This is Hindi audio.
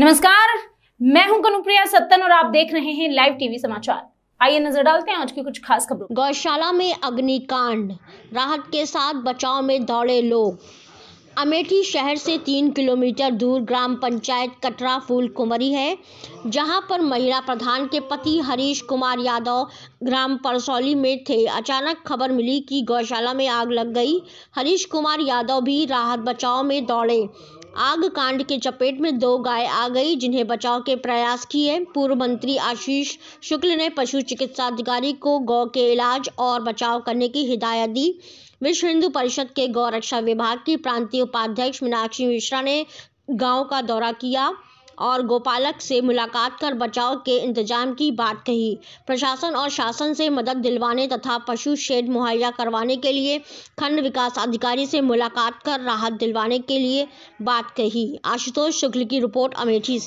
नमस्कार मैं हूं कनुप्रिया सत्तन और आप देख रहे हैं लाइव टीवी समाचार आइए नजर डालते हैं आज की कुछ खास खबरों गौशाला में अग्निकांड राहत के साथ बचाव में दौड़े लोग अमेठी शहर से तीन किलोमीटर दूर ग्राम पंचायत कटरा फूल कुंवरी है जहां पर महिला प्रधान के पति हरीश कुमार यादव ग्राम परसौली में थे अचानक खबर मिली कि गौशाला में आग लग गई हरीश कुमार यादव भी राहत बचाव में दौड़े आग कांड के चपेट में दो गाय आ गई जिन्हें बचाव के प्रयास किए पूर्व मंत्री आशीष शुक्ल ने पशु चिकित्सा अधिकारी को गौ के इलाज और बचाव करने की हिदायत दी विश्व हिंदू परिषद के गौ रक्षा विभाग की प्रांतीय उपाध्यक्ष मीनाक्षी मिश्रा ने गांव का दौरा किया और गोपालक से मुलाकात कर बचाव के इंतजाम की बात कही प्रशासन और शासन से मदद दिलवाने तथा पशु शेड मुहैया करवाने के लिए खंड विकास अधिकारी से मुलाकात कर राहत दिलवाने के लिए बात कही आशुतोष शुक्ल की रिपोर्ट अमेठी से